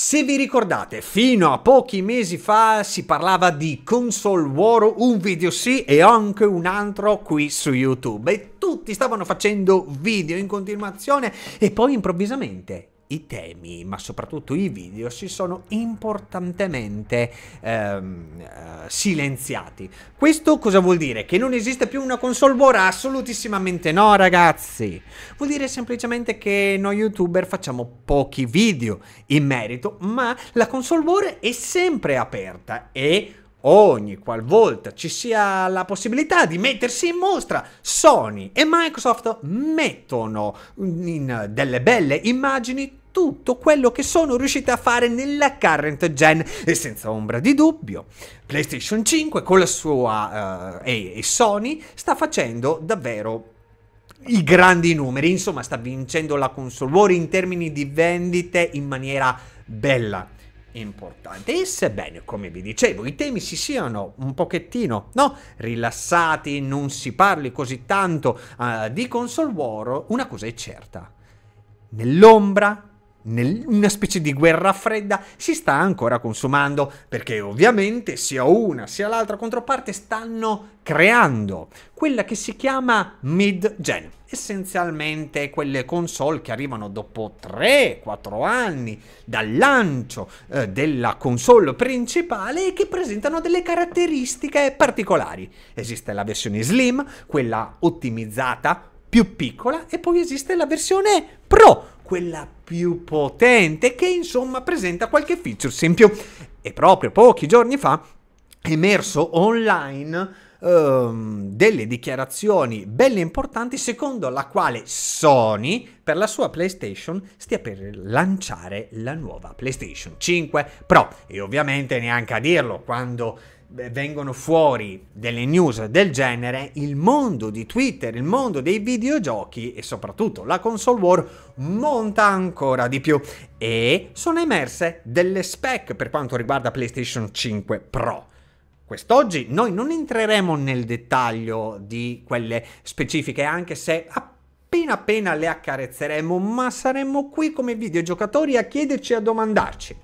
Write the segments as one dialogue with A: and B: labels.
A: Se vi ricordate, fino a pochi mesi fa si parlava di console war, un video sì e anche un altro qui su YouTube e tutti stavano facendo video in continuazione e poi improvvisamente i temi, ma soprattutto i video, si sono importantemente ehm, eh, silenziati. Questo cosa vuol dire? Che non esiste più una console war? Assolutissimamente no, ragazzi! Vuol dire semplicemente che noi youtuber facciamo pochi video in merito, ma la console war è sempre aperta e ogni qualvolta ci sia la possibilità di mettersi in mostra, Sony e Microsoft mettono in delle belle immagini tutto quello che sono riuscite a fare nella current gen e senza ombra di dubbio PlayStation 5 con la sua uh, e, e Sony sta facendo davvero i grandi numeri, insomma sta vincendo la console war in termini di vendite in maniera bella importante. E sebbene, come vi dicevo, i temi si siano un pochettino no, rilassati, non si parli così tanto uh, di console war, una cosa è certa. Nell'ombra una specie di guerra fredda si sta ancora consumando, perché ovviamente sia una sia l'altra controparte stanno creando quella che si chiama mid-gen, essenzialmente quelle console che arrivano dopo 3-4 anni dal lancio eh, della console principale e che presentano delle caratteristiche particolari. Esiste la versione slim, quella ottimizzata più piccola e poi esiste la versione pro quella più potente che insomma presenta qualche feature in più. E proprio pochi giorni fa è emerso online Um, delle dichiarazioni belle importanti secondo la quale Sony per la sua PlayStation stia per lanciare la nuova PlayStation 5 Pro e ovviamente neanche a dirlo quando vengono fuori delle news del genere, il mondo di Twitter, il mondo dei videogiochi e soprattutto la console war monta ancora di più e sono emerse delle spec per quanto riguarda PlayStation 5 Pro. Quest'oggi noi non entreremo nel dettaglio di quelle specifiche, anche se appena appena le accarezzeremo, ma saremo qui come videogiocatori a chiederci e a domandarci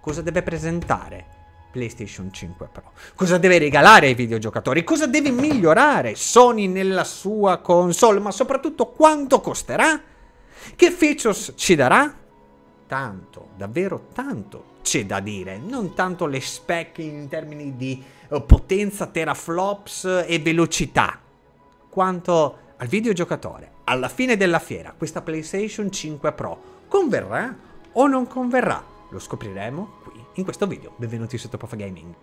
A: cosa deve presentare PlayStation 5 Pro. Cosa deve regalare ai videogiocatori? Cosa deve migliorare Sony nella sua console? Ma soprattutto quanto costerà? Che features ci darà? Tanto, davvero tanto c'è da dire, non tanto le spec in termini di eh, potenza teraflops e velocità, quanto al videogiocatore. Alla fine della fiera, questa PlayStation 5 Pro converrà o non converrà? Lo scopriremo qui in questo video. Benvenuti su Topofa Gaming.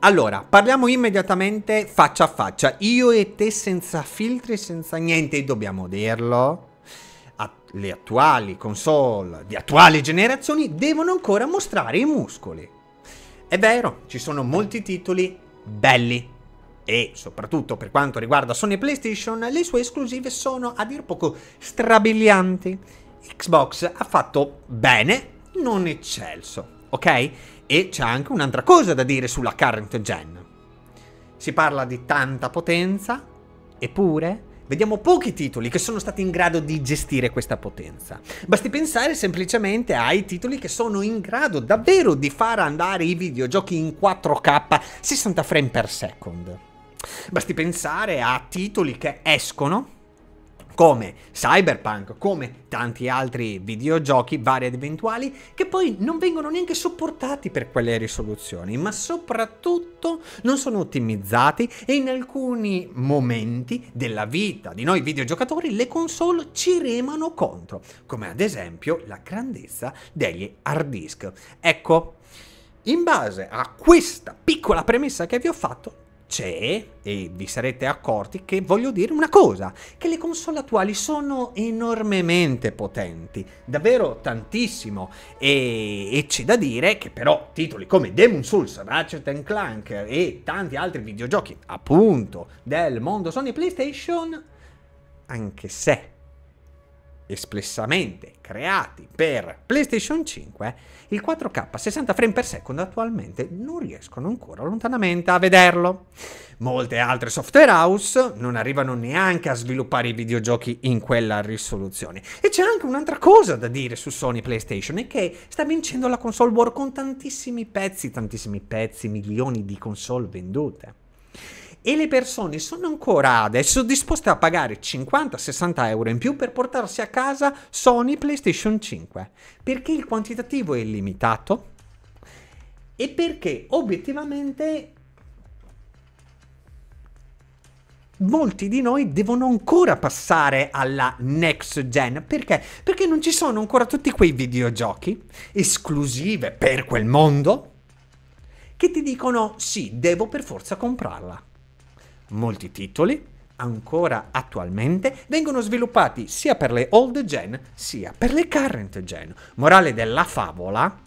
A: Allora, parliamo immediatamente faccia a faccia. Io e te senza filtri, senza niente, dobbiamo dirlo. le attuali console di attuali generazioni devono ancora mostrare i muscoli. È vero, ci sono molti titoli belli. E soprattutto per quanto riguarda Sony PlayStation, le sue esclusive sono a dir poco strabilianti Xbox ha fatto bene, non eccelso, ok? E c'è anche un'altra cosa da dire sulla current gen. Si parla di tanta potenza, eppure vediamo pochi titoli che sono stati in grado di gestire questa potenza. Basti pensare semplicemente ai titoli che sono in grado davvero di far andare i videogiochi in 4K 60 frame per second. Basti pensare a titoli che escono come Cyberpunk, come tanti altri videogiochi vari ed eventuali, che poi non vengono neanche supportati per quelle risoluzioni, ma soprattutto non sono ottimizzati e in alcuni momenti della vita di noi videogiocatori le console ci remano contro, come ad esempio la grandezza degli hard disk. Ecco, in base a questa piccola premessa che vi ho fatto, c'è, e vi sarete accorti, che voglio dire una cosa, che le console attuali sono enormemente potenti, davvero tantissimo, e, e c'è da dire che però titoli come Demon Souls, Ratchet Clank e tanti altri videogiochi, appunto, del mondo Sony PlayStation, anche se espressamente creati per PlayStation 5, il 4K 60 frame per secondo attualmente non riescono ancora lontanamente a vederlo. Molte altre software house non arrivano neanche a sviluppare i videogiochi in quella risoluzione. E c'è anche un'altra cosa da dire su Sony PlayStation, è che sta vincendo la console war con tantissimi pezzi, tantissimi pezzi, milioni di console vendute e le persone sono ancora adesso disposte a pagare 50-60 euro in più per portarsi a casa Sony PlayStation 5 perché il quantitativo è illimitato e perché obiettivamente molti di noi devono ancora passare alla next gen. Perché? Perché non ci sono ancora tutti quei videogiochi esclusive per quel mondo che ti dicono sì, devo per forza comprarla. Molti titoli, ancora attualmente, vengono sviluppati sia per le old gen sia per le current gen. Morale della favola,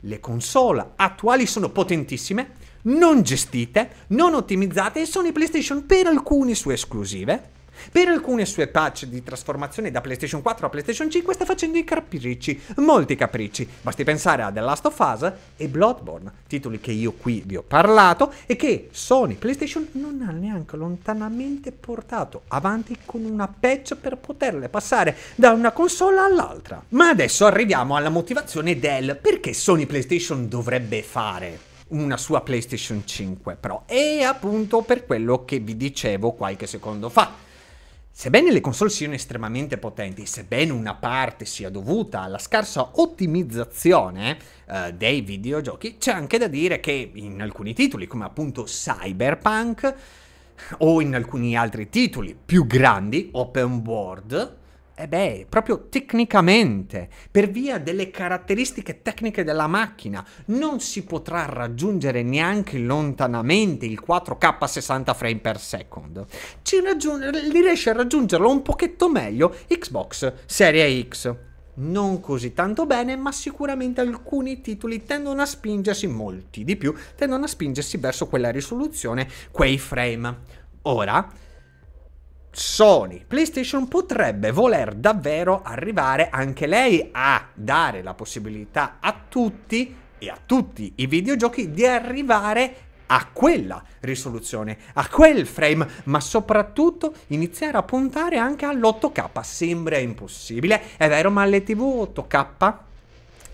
A: le console attuali sono potentissime, non gestite, non ottimizzate e sono i PlayStation per alcune sue esclusive per alcune sue patch di trasformazione da PlayStation 4 a PlayStation 5 sta facendo i capricci, molti capricci. Basti pensare a The Last of Us e Bloodborne, titoli che io qui vi ho parlato e che Sony PlayStation non ha neanche lontanamente portato avanti con una patch per poterle passare da una console all'altra. Ma adesso arriviamo alla motivazione del perché Sony PlayStation dovrebbe fare una sua PlayStation 5 Pro e appunto per quello che vi dicevo qualche secondo fa. Sebbene le console siano estremamente potenti, sebbene una parte sia dovuta alla scarsa ottimizzazione eh, dei videogiochi, c'è anche da dire che in alcuni titoli, come appunto Cyberpunk, o in alcuni altri titoli più grandi, open world, eh beh, proprio tecnicamente, per via delle caratteristiche tecniche della macchina, non si potrà raggiungere neanche lontanamente il 4K 60 frame per secondo. Ci raggiung- riesce a raggiungerlo un pochetto meglio Xbox Serie X. Non così tanto bene, ma sicuramente alcuni titoli tendono a spingersi, molti di più, tendono a spingersi verso quella risoluzione, quei frame. Ora, Sony PlayStation potrebbe voler davvero arrivare anche lei a dare la possibilità a tutti e a tutti i videogiochi di arrivare a quella risoluzione, a quel frame, ma soprattutto iniziare a puntare anche all'8K. Sembra impossibile, è vero, ma le TV 8K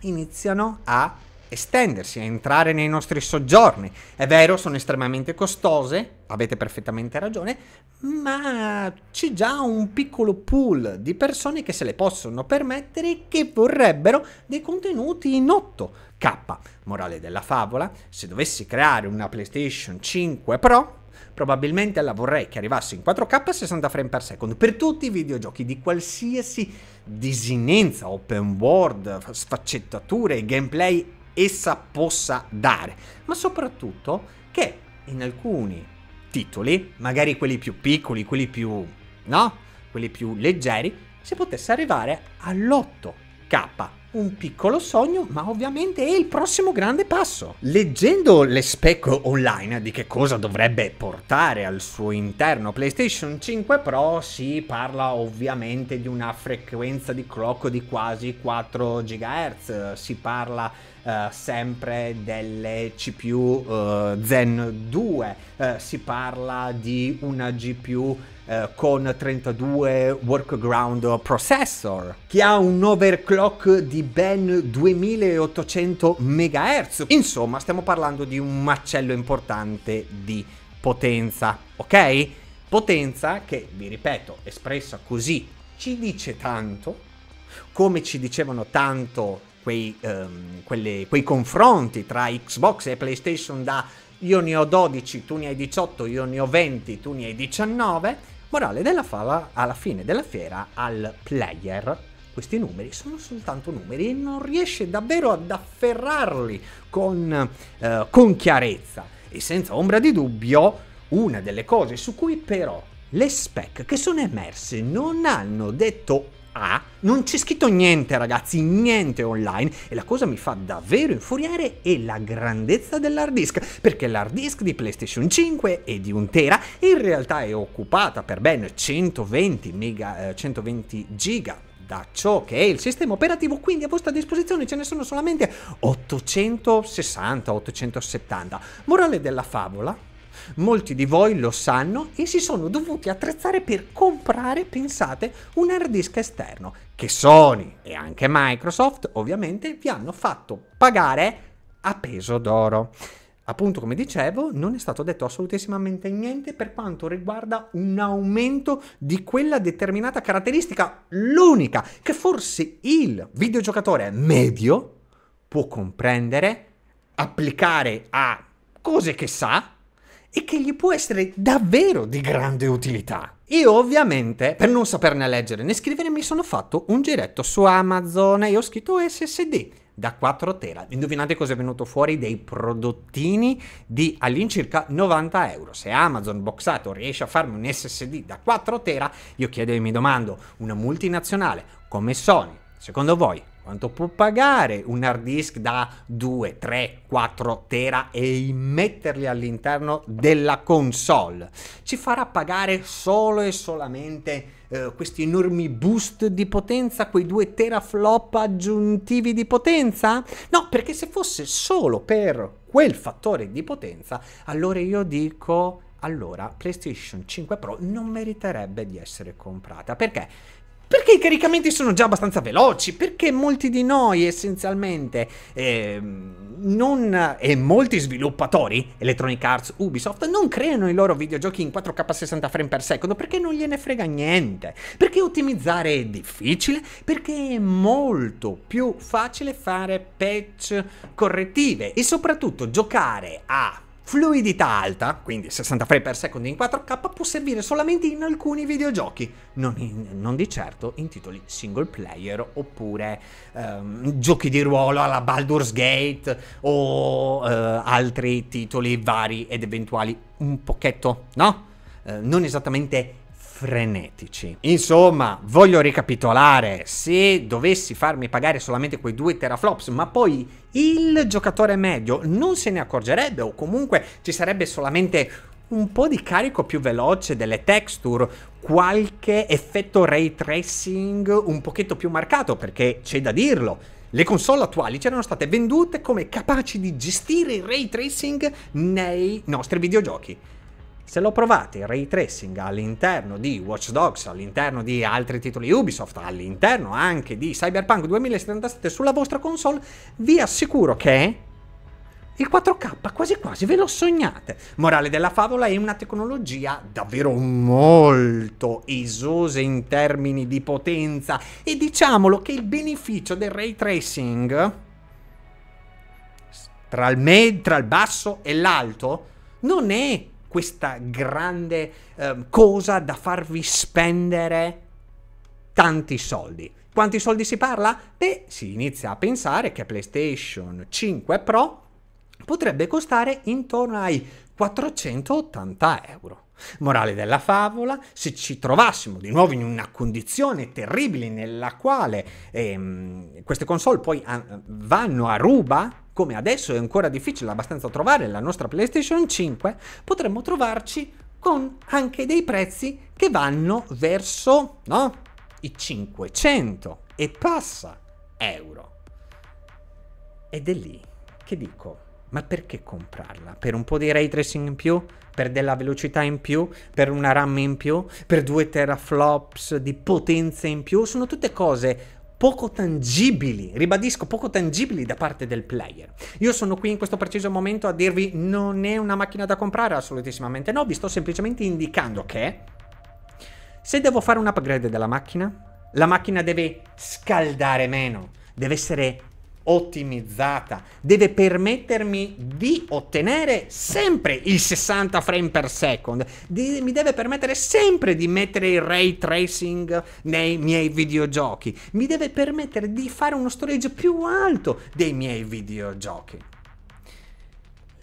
A: iniziano a estendersi, a entrare nei nostri soggiorni. È vero, sono estremamente costose, avete perfettamente ragione, ma c'è già un piccolo pool di persone che se le possono permettere e che vorrebbero dei contenuti in 8K. Morale della favola, se dovessi creare una PlayStation 5 Pro, probabilmente la vorrei che arrivasse in 4K a 60 frame per secondo per tutti i videogiochi di qualsiasi disinenza, open world, sfaccettature, gameplay essa possa dare, ma soprattutto che in alcuni titoli, magari quelli più piccoli, quelli più, no? quelli più leggeri, si potesse arrivare all'8K un piccolo sogno, ma ovviamente è il prossimo grande passo. Leggendo le spec online di che cosa dovrebbe portare al suo interno PlayStation 5 Pro, si parla ovviamente di una frequenza di clock di quasi 4 GHz, si parla Uh, sempre delle CPU uh, eh, Zen 2, uh, eh, si parla di una GPU eh, con 32 workaround processor, che ha un overclock di ben 2800 MHz. Insomma, stiamo parlando di un macello importante di potenza, ok? Potenza che, vi ripeto, espressa così ci dice tanto, come ci dicevano tanto quei, um, quelle, quei confronti tra Xbox e PlayStation da io ne ho 12, tu ne hai 18, io ne ho 20, tu ne hai 19, Morale della fava, alla fine della fiera, al player, questi numeri sono soltanto numeri e non riesce davvero ad afferrarli con, eh, con chiarezza. E senza ombra di dubbio, una delle cose su cui però le spec che sono emerse non hanno detto a, non c'è scritto niente ragazzi, niente online e la cosa mi fa davvero infuriare è la grandezza dell'hard disk, perché l'hard disk di PlayStation 5 è di un tera e in realtà è occupata per ben 120, mega, eh, 120 giga da ciò che è il sistema operativo, quindi a vostra disposizione ce ne sono solamente 860-870. Morale della favola, molti di voi lo sanno e si sono dovuti attrezzare per comprare, pensate, un hard disk esterno che Sony e anche Microsoft ovviamente vi hanno fatto pagare a peso d'oro. Appunto, come dicevo, non è stato detto assolutissimamente niente per quanto riguarda un aumento di quella determinata caratteristica, l'unica che forse il videogiocatore medio può comprendere, applicare a cose che sa e che gli può essere davvero di grande utilità. Io ovviamente, per non saperne leggere né scrivere, mi sono fatto un giretto su Amazon e ho scritto SSD da 4 tera. Indovinate cosa è venuto fuori? Dei prodottini di all'incirca 90 euro. Se Amazon boxato riesce a farmi un SSD da 4 tera, io chiedo e mi domando, una multinazionale come Sony, secondo voi quanto può pagare un hard disk da 2, 3, 4 tera e metterli all'interno della console. Ci farà pagare solo e solamente eh, questi enormi boost di potenza, quei 2 teraflop aggiuntivi di potenza? No, perché se fosse solo per quel fattore di potenza, allora io dico allora PlayStation 5 Pro non meriterebbe di essere comprata. Perché? Perché i caricamenti sono già abbastanza veloci, perché molti di noi essenzialmente eh, non, e molti sviluppatori, Electronic Arts, Ubisoft, non creano i loro videogiochi in 4K 60 frame per secondo perché non gliene frega niente, perché ottimizzare è difficile, perché è molto più facile fare patch correttive e soprattutto giocare a Fluidità alta, quindi 60 frame per secondo in 4K, può servire solamente in alcuni videogiochi, non, in, non di certo in titoli single player oppure ehm, giochi di ruolo alla Baldur's Gate o eh, altri titoli vari ed eventuali un pochetto, no? Eh, non esattamente frenetici. Insomma, voglio ricapitolare, se dovessi farmi pagare solamente quei due teraflops, ma poi il giocatore medio non se ne accorgerebbe o comunque ci sarebbe solamente un po' di carico più veloce delle texture, qualche effetto ray tracing un pochetto più marcato, perché c'è da dirlo, le console attuali c'erano state vendute come capaci di gestire il ray tracing nei nostri videogiochi. Se lo provate il ray tracing all'interno di Watch Dogs, all'interno di altri titoli Ubisoft, all'interno anche di Cyberpunk 2077 sulla vostra console, vi assicuro che il 4K quasi quasi ve lo sognate. Morale della favola è una tecnologia davvero molto esosa in termini di potenza e diciamolo che il beneficio del ray tracing tra il, med, tra il basso e l'alto non è questa grande eh, cosa da farvi spendere tanti soldi. Quanti soldi si parla? Beh, si inizia a pensare che PlayStation 5 Pro potrebbe costare intorno ai 480 euro. Morale della favola, se ci trovassimo di nuovo in una condizione terribile nella quale ehm, queste console poi a- ah, vanno a ruba, come adesso è ancora difficile abbastanza trovare la nostra PlayStation 5, potremmo trovarci con anche dei prezzi che vanno verso no, i 500 e passa euro. Ed è lì che dico ma perché comprarla? Per un po' di ray tracing in più? Per della velocità in più? Per una RAM in più? Per due teraflops di potenza in più? Sono tutte cose poco tangibili, ribadisco, poco tangibili da parte del player. Io sono qui in questo preciso momento a dirvi non è una macchina da comprare, assolutissimamente no, vi sto semplicemente indicando che se devo fare un upgrade della macchina, la macchina deve scaldare meno, deve essere ottimizzata, deve permettermi di ottenere sempre il 60 frame per second, di, mi deve permettere sempre di mettere il ray tracing nei miei videogiochi, mi deve permettere di fare uno storage più alto dei miei videogiochi.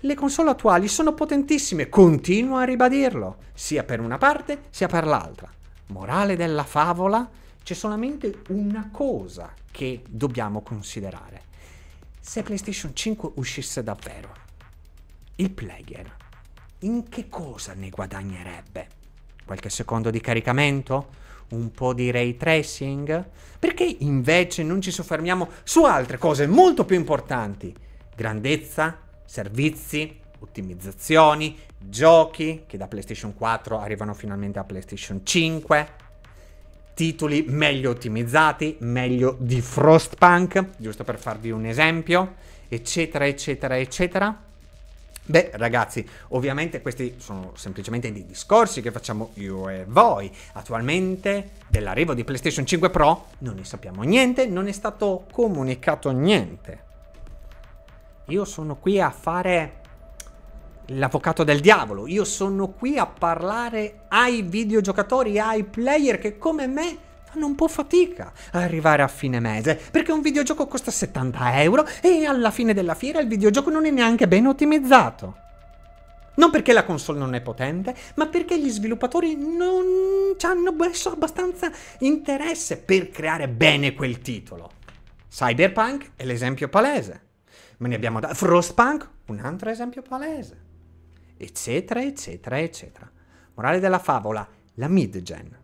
A: Le console attuali sono potentissime, continuo a ribadirlo, sia per una parte sia per l'altra. Morale della favola, c'è solamente una cosa che dobbiamo considerare se PlayStation 5 uscisse davvero, il player in che cosa ne guadagnerebbe? Qualche secondo di caricamento? Un po' di ray tracing? Perché invece non ci soffermiamo su altre cose molto più importanti? Grandezza, servizi, ottimizzazioni, giochi che da PlayStation 4 arrivano finalmente a PlayStation 5 titoli meglio ottimizzati, meglio di Frostpunk, giusto per farvi un esempio, eccetera, eccetera, eccetera. Beh, ragazzi, ovviamente questi sono semplicemente dei discorsi che facciamo io e voi. Attualmente dell'arrivo di PlayStation 5 Pro non ne sappiamo niente, non è stato comunicato niente. Io sono qui a fare l'avvocato del diavolo. Io sono qui a parlare ai videogiocatori, ai player che come me fanno un po' fatica a arrivare a fine mese, perché un videogioco costa 70 euro e alla fine della fiera il videogioco non è neanche ben ottimizzato. Non perché la console non è potente, ma perché gli sviluppatori non ci hanno messo abbastanza interesse per creare bene quel titolo. Cyberpunk è l'esempio palese. Ma ne abbiamo da... Frostpunk, un altro esempio palese eccetera, eccetera, eccetera. Morale della favola, la midgen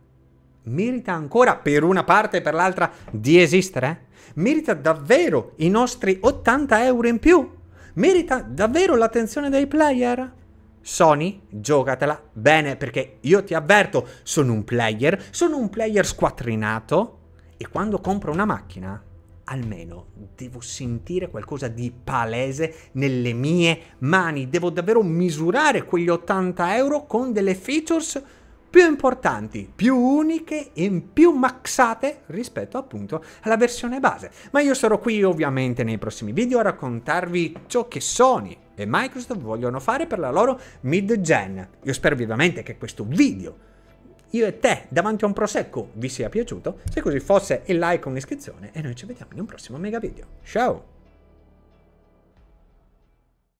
A: merita ancora per una parte e per l'altra di esistere? Merita davvero i nostri 80 euro in più? Merita davvero l'attenzione dei player? Sony, giocatela bene perché io ti avverto, sono un player, sono un player squattrinato e quando compro una macchina almeno devo sentire qualcosa di palese nelle mie mani, devo davvero misurare quegli 80 euro con delle features più importanti, più uniche e più maxate rispetto appunto alla versione base. Ma io sarò qui ovviamente nei prossimi video a raccontarvi ciò che Sony e Microsoft vogliono fare per la loro mid-gen. Io spero vivamente che questo video io e te davanti a un prosecco vi sia piaciuto. Se così fosse il like con iscrizione e noi ci vediamo in un prossimo mega video. Ciao!